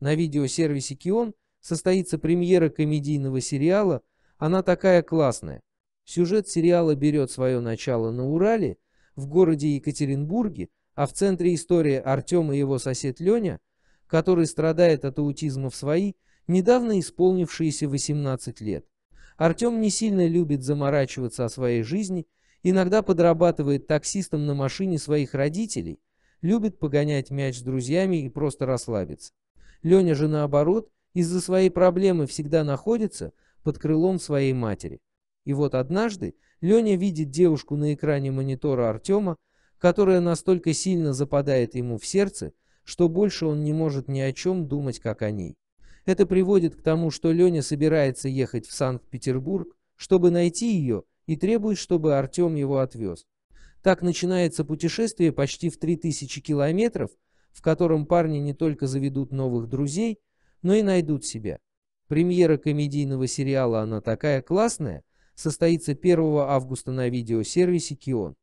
На видеосервисе Kion состоится премьера комедийного сериала «Она такая классная». Сюжет сериала берет свое начало на Урале, в городе Екатеринбурге, а в центре истории Артем и его сосед Леня, который страдает от аутизма в свои, недавно исполнившиеся 18 лет. Артем не сильно любит заморачиваться о своей жизни, иногда подрабатывает таксистом на машине своих родителей, любит погонять мяч с друзьями и просто расслабиться. Леня же, наоборот, из-за своей проблемы всегда находится под крылом своей матери. И вот однажды Леня видит девушку на экране монитора Артема, которая настолько сильно западает ему в сердце, что больше он не может ни о чем думать, как о ней. Это приводит к тому, что Леня собирается ехать в Санкт-Петербург, чтобы найти ее, и требует, чтобы Артем его отвез. Так начинается путешествие почти в 3000 километров, в котором парни не только заведут новых друзей, но и найдут себя. Премьера комедийного сериала «Она такая классная» состоится 1 августа на видеосервисе «Кион».